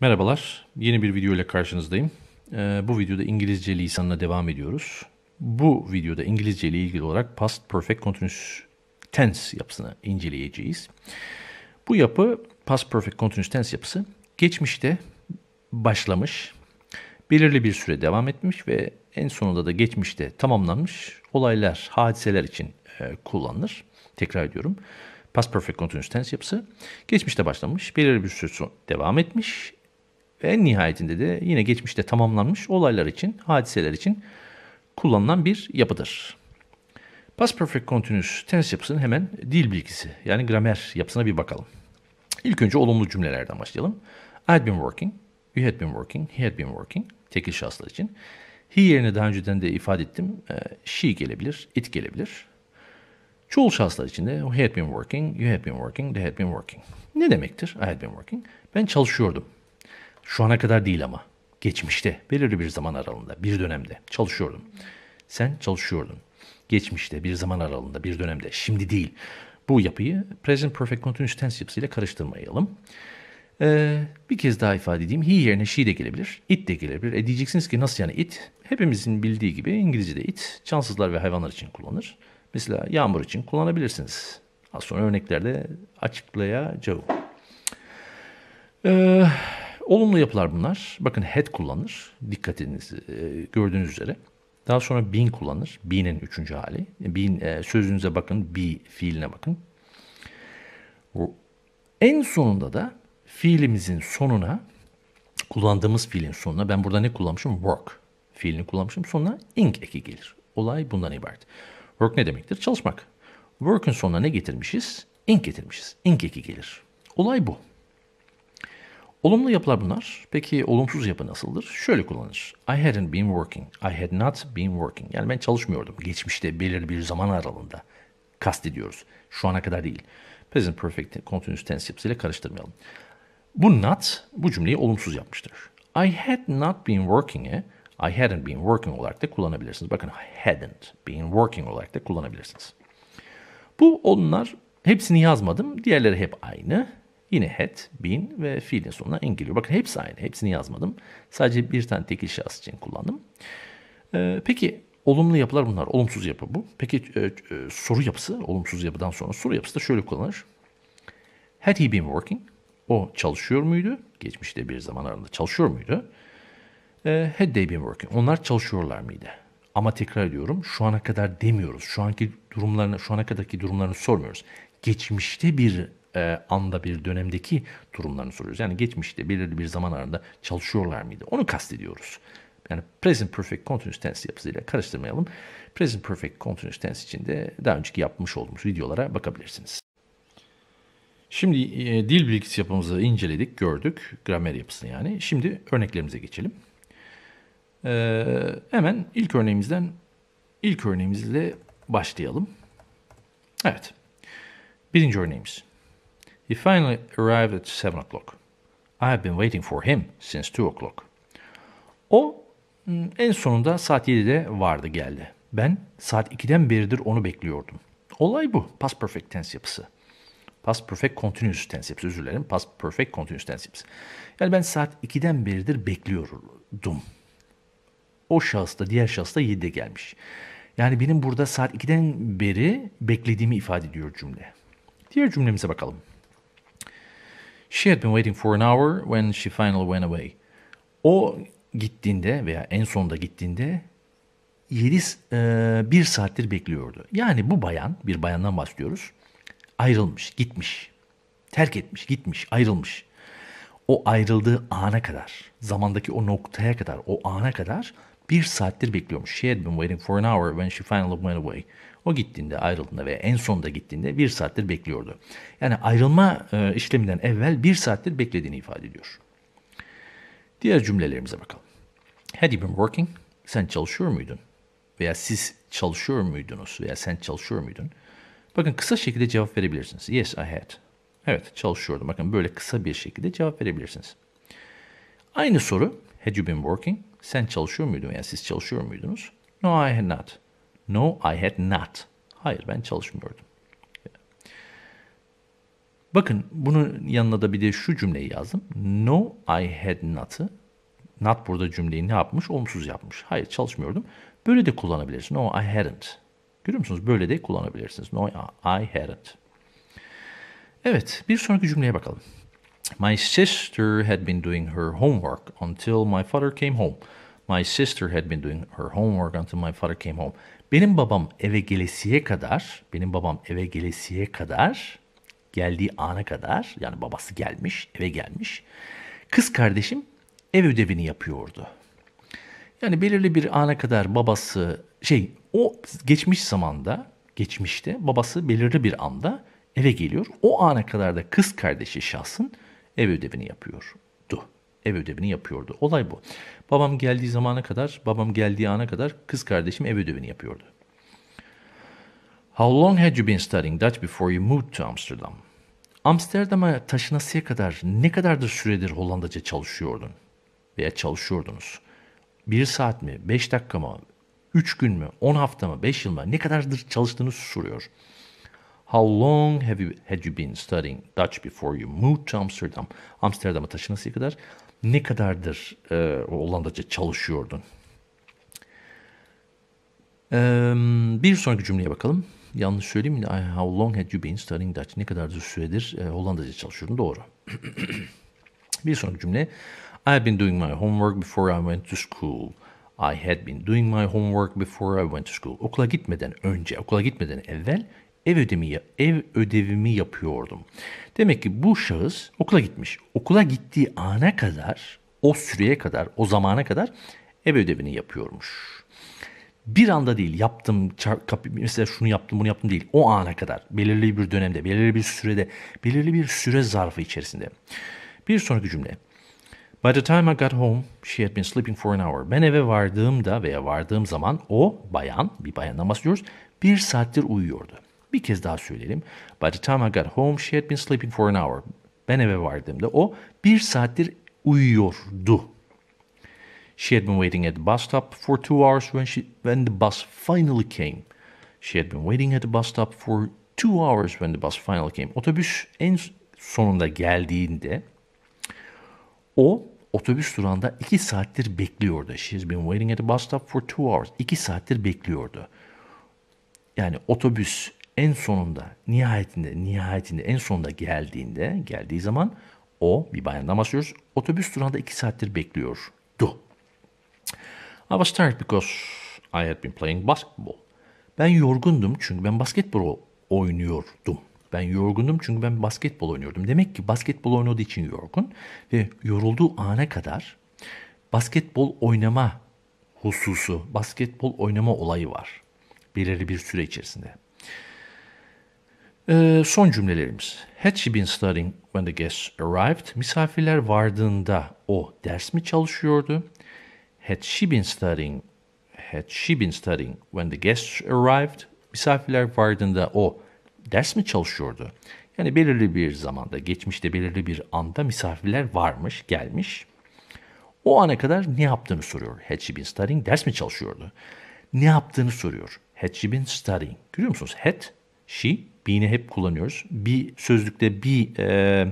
Merhabalar, yeni bir video ile karşınızdayım. Ee, bu videoda İngilizce lisanına devam ediyoruz. Bu videoda İngilizce ile ilgili olarak Past Perfect Continuous Tense yapısını inceleyeceğiz. Bu yapı, Past Perfect Continuous Tense yapısı, geçmişte başlamış, belirli bir süre devam etmiş ve en sonunda da geçmişte tamamlanmış olaylar, hadiseler için e, kullanılır. Tekrar ediyorum. Past Perfect Continuous Tense yapısı geçmişte başlamış, belirli bir süre devam etmiş, ve en nihayetinde de yine geçmişte tamamlanmış olaylar için, hadiseler için kullanılan bir yapıdır. Past Perfect Continuous tense yapısının hemen dil bilgisi yani gramer yapısına bir bakalım. İlk önce olumlu cümlelerden başlayalım. I had been working, you had been working, he had been working. Tekil şahıslar için. He yerine daha önceden de ifade ettim. Ee, she gelebilir, it gelebilir. Çoğul şahıslar için de he had been working, you had been working, they had been working. Ne demektir I had been working? Ben çalışıyordum. Şu ana kadar değil ama. Geçmişte belirli bir zaman aralığında, bir dönemde çalışıyordum. Sen çalışıyordun. Geçmişte bir zaman aralığında, bir dönemde. Şimdi değil. Bu yapıyı present perfect continuous tense yapısıyla karıştırmayalım. Ee, bir kez daha ifade edeyim. He yerine she de gelebilir. It de gelebilir. E diyeceksiniz ki nasıl yani it? Hepimizin bildiği gibi İngilizce'de it cansızlar ve hayvanlar için kullanılır. Mesela yağmur için kullanabilirsiniz. Az sonra örneklerde açıklayacağım. Ee, Olumlu yapılar bunlar. Bakın had kullanır. Dikkat e, gördüğünüz üzere. Daha sonra been kullanır. Be'nin üçüncü hali. Be'in e, sözünüze bakın. Be fiiline bakın. En sonunda da fiilimizin sonuna kullandığımız fiilin sonuna ben burada ne kullanmışım? Work fiilini kullanmışım. Sonuna ing eki gelir. Olay bundan ibaret. Work ne demektir? Çalışmak. Work'ün sonuna ne getirmişiz? Ink getirmişiz. Ink eki gelir. Olay bu. Olumlu yapılar bunlar. Peki olumsuz yapı nasıldır? Şöyle kullanılır. I hadn't been working. I had not been working. Yani ben çalışmıyordum. Geçmişte belirli bir zaman aralığında kastediyoruz. Şu ana kadar değil. Present perfect continuous tense yapısıyla karıştırmayalım. Bu not bu cümleyi olumsuz yapmıştır. I had not been working'e, I hadn't been working olarak da kullanabilirsiniz. Bakın hadn't been working olarak da kullanabilirsiniz. Bu onlar hepsini yazmadım. Diğerleri hep aynı. Yine had, been ve fiilin sonuna en geliyor. Bakın hepsi aynı. Hepsini yazmadım. Sadece bir tane tekil şahıs için kullandım. Ee, peki olumlu yapılar bunlar. Olumsuz yapı bu. Peki e, e, soru yapısı, olumsuz yapıdan sonra soru yapısı da şöyle kullanılır. Had he been working? O çalışıyor muydu? Geçmişte bir zaman aralığında çalışıyor muydu? E, had they been working? Onlar çalışıyorlar mıydı? Ama tekrar ediyorum şu ana kadar demiyoruz. Şu anki durumlarını, şu ana kadarki durumlarını sormuyoruz. Geçmişte bir e, anda bir dönemdeki durumlarını soruyoruz. Yani geçmişte belirli bir zaman aralığında çalışıyorlar mıydı? Onu kastediyoruz. Yani present perfect continuous tense yapısıyla karıştırmayalım. Present perfect continuous tense içinde daha önceki yapmış olduğumuz videolara bakabilirsiniz. Şimdi e, dil bilgisi yapımızı inceledik, gördük. Gramer yapısını yani. Şimdi örneklerimize geçelim. Ee, hemen ilk örneğimizden ilk örneğimizle başlayalım. Evet. Birinci örneğimiz. He finally arrived at 7 o'clock. I have been waiting for him since 2 o'clock. O mm, en sonunda saat 7'de vardı geldi. Ben saat 2'den beridir onu bekliyordum. Olay bu. Past perfect tense yapısı. Past perfect continuous tense yapısı. Özür dilerim. Past perfect continuous tense yapısı. Yani ben saat 2'den beridir bekliyordum. O şahıs da diğer şahıs da 7'de gelmiş. Yani benim burada saat 2'den beri beklediğimi ifade ediyor cümle. Diğer cümlemize bakalım. She had been waiting for an hour when she finally went away. O gittiğinde veya en sonunda gittiğinde 7 e, 1 saattir bekliyordu. Yani bu bayan, bir bayandan bahsediyoruz. Ayrılmış, gitmiş. Terk etmiş, gitmiş, ayrılmış. O ayrıldığı ana kadar, zamandaki o noktaya kadar, o ana kadar bir saattir bekliyormuş. She had been waiting for an hour when she finally went away. O gittiğinde ayrıldığında ve en sonda gittiğinde bir saattir bekliyordu. Yani ayrılma e, işleminden evvel bir saattir beklediğini ifade ediyor. Diğer cümlelerimize bakalım. Had you been working? Sen çalışıyor muydun? Veya siz çalışıyor muydunuz? Veya sen çalışıyor muydun? Bakın kısa şekilde cevap verebilirsiniz. Yes, I had. Evet, çalışıyordum. Bakın böyle kısa bir şekilde cevap verebilirsiniz. Aynı soru, had you been working? Sen çalışıyor muydun veya siz çalışıyor muydunuz? No, I had not. No, I had not. Hayır, ben çalışmıyordum. Bakın bunun yanına da bir de şu cümleyi yazdım. No, I had not'ı. Not burada cümleyi ne yapmış? Olumsuz yapmış. Hayır, çalışmıyordum. Böyle de kullanabilirsin. No, I hadn't. Görüyor musunuz? Böyle de kullanabilirsiniz. No, I hadn't. Evet, bir sonraki cümleye bakalım. My sister had been doing her homework until my father came home. My sister had been doing her homework until my father came home. Benim babam eve gelesiye kadar, benim babam eve gelesiye kadar, geldiği ana kadar, yani babası gelmiş, eve gelmiş. Kız kardeşim ev ödevini yapıyordu. Yani belirli bir ana kadar babası şey o geçmiş zamanda geçmişte babası belirli bir anda eve geliyor. O ana kadar da kız kardeşi şahsın ev ödevini yapıyordu. Ev ödevini yapıyordu. Olay bu. Babam geldiği zamana kadar, babam geldiği ana kadar kız kardeşim ev ödevini yapıyordu. How long had you been studying Dutch before you moved to Amsterdam? Amsterdam'a taşınasıya kadar ne kadardır süredir Hollandaca çalışıyordun veya çalışıyordunuz? Bir saat mi, beş dakika mı, üç gün mü, on hafta mı, beş yıl mı, ne kadardır çalıştığını soruyor. How long have you had you been studying Dutch before you moved to Amsterdam? Amsterdam'a taşınasıya kadar ne kadardır e, Hollandaca çalışıyordun? E, bir sonraki cümleye bakalım. Yanlış söyleyeyim mi? How long had you been studying Dutch? Ne kadardır süredir e, Hollandaca çalışıyordun? Doğru. bir sonraki cümle. I had been doing my homework before I went to school. I had been doing my homework before I went to school. Okula gitmeden önce, okula gitmeden evvel ev ödevimi, ev ödevimi yapıyordum. Demek ki bu şahıs okula gitmiş. Okula gittiği ana kadar, o süreye kadar, o zamana kadar ev ödevini yapıyormuş. Bir anda değil yaptım mesela şunu yaptım bunu yaptım değil o ana kadar belirli bir dönemde belirli bir sürede belirli bir süre zarfı içerisinde. Bir sonraki cümle. By the time I got home, she had been sleeping for an hour. Ben eve vardığımda veya vardığım zaman o bayan, bir bayan namaz bahsediyoruz, bir saattir uyuyordu. Bir kez daha söyleyelim. By the time I got home she had been sleeping for an hour. Ben eve vardığımda o bir saattir uyuyordu. She had been waiting at the bus stop for two hours when, she, when the bus finally came. She had been waiting at the bus stop for two hours when the bus finally came. Otobüs en sonunda geldiğinde o otobüs durağında iki saattir bekliyordu. She has been waiting at the bus stop for two hours. İki saattir bekliyordu. Yani otobüs en sonunda nihayetinde nihayetinde en sonunda geldiğinde geldiği zaman o bir bayanla bahsediyoruz. Otobüs durağında iki saattir bekliyor. I was tired because I had been playing basketball. Ben yorgundum çünkü ben basketbol oynuyordum. Ben yorgundum çünkü ben basketbol oynuyordum. Demek ki basketbol oynadığı için yorgun ve yorulduğu ana kadar basketbol oynama hususu, basketbol oynama olayı var. Belirli bir süre içerisinde. Ee, son cümlelerimiz. Had she been studying when the guests arrived? Misafirler vardığında o ders mi çalışıyordu? Had she been studying? Had she been studying when the guests arrived? Misafirler vardığında o ders mi çalışıyordu? Yani belirli bir zamanda, geçmişte belirli bir anda misafirler varmış, gelmiş. O ana kadar ne yaptığını soruyor. Had she been studying? Ders mi çalışıyordu? Ne yaptığını soruyor. Had she been studying? Görüyor musunuz? Had she be'ini hep kullanıyoruz. Bir sözlükte bir e,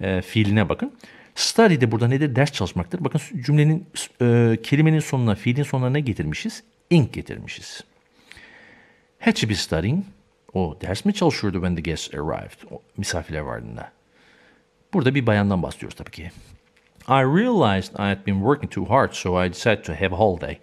e, fiiline bakın. Study de burada nedir? Ders çalışmaktır. Bakın cümlenin e, kelimenin sonuna, fiilin sonuna ne getirmişiz? Ink getirmişiz. Had she been studying? O ders mi çalışıyordu when the guests arrived? O, misafirler vardığında. Burada bir bayandan bahsediyoruz tabii ki. I realized I had been working too hard, so I decided to have a holiday.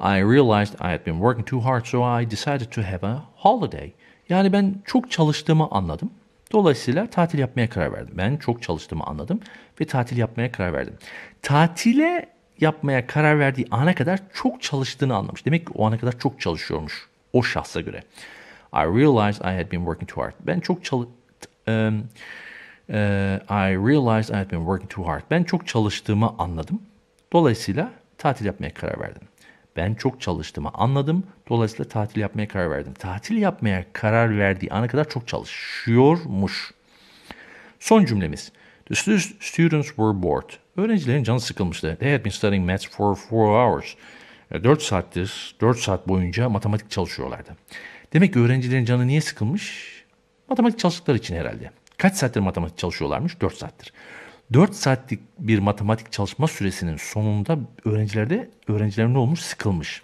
I realized I had been working too hard, so I decided to have a holiday. Yani ben çok çalıştığımı anladım. Dolayısıyla tatil yapmaya karar verdim. Ben çok çalıştığımı anladım ve tatil yapmaya karar verdim. Tatile yapmaya karar verdiği ana kadar çok çalıştığını anlamış. Demek ki o ana kadar çok çalışıyormuş o şahsa göre. I realized I had been working too hard. Ben çok çalış... Um, uh, e, I realized I had been working too hard. Ben çok çalıştığımı anladım. Dolayısıyla tatil yapmaya karar verdim. Ben çok çalıştığımı anladım. Dolayısıyla tatil yapmaya karar verdim. Tatil yapmaya karar verdiği ana kadar çok çalışıyormuş. Son cümlemiz. The students were bored. Öğrencilerin canı sıkılmıştı. They had been studying maths for four hours. 4 e, saattir, 4 saat boyunca matematik çalışıyorlardı. Demek ki öğrencilerin canı niye sıkılmış? Matematik çalıştıkları için herhalde. Kaç saattir matematik çalışıyorlarmış? 4 saattir. 4 saatlik bir matematik çalışma süresinin sonunda öğrencilerde öğrencilerin ne olmuş sıkılmış.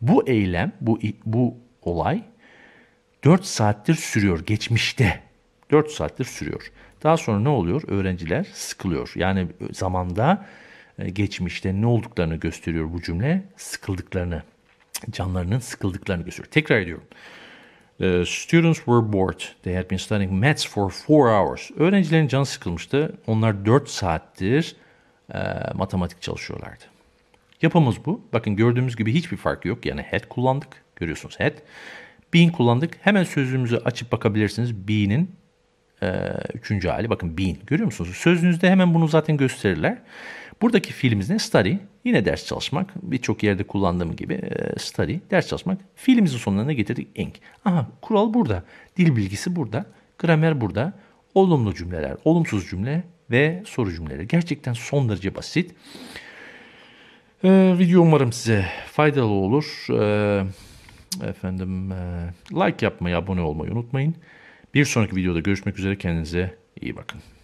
Bu eylem, bu bu olay 4 saattir sürüyor geçmişte. 4 saattir sürüyor. Daha sonra ne oluyor? Öğrenciler sıkılıyor. Yani zamanda e, geçmişte ne olduklarını gösteriyor bu cümle. Sıkıldıklarını, canlarının sıkıldıklarını gösteriyor. Tekrar ediyorum. The uh, students were bored. They had been studying maths for four hours. Öğrencilerin canı sıkılmıştı. Onlar dört saattir e, matematik çalışıyorlardı. Yapımız bu. Bakın gördüğümüz gibi hiçbir fark yok. Yani had kullandık. Görüyorsunuz had. Been kullandık. Hemen sözlüğümüzü açıp bakabilirsiniz. Be'nin e, uh, üçüncü hali. Bakın been. Görüyor musunuz? Sözünüzde hemen bunu zaten gösterirler. Buradaki fiilimiz ne? Study. Yine ders çalışmak. Birçok yerde kullandığım gibi e, study, ders çalışmak. Fiilimizin ne getirdik Ink. Aha kural burada. Dil bilgisi burada. Gramer burada. Olumlu cümleler, olumsuz cümle ve soru cümleleri. Gerçekten son derece basit. Ee, video umarım size faydalı olur. Ee, efendim e, like yapmayı, abone olmayı unutmayın. Bir sonraki videoda görüşmek üzere. Kendinize iyi bakın.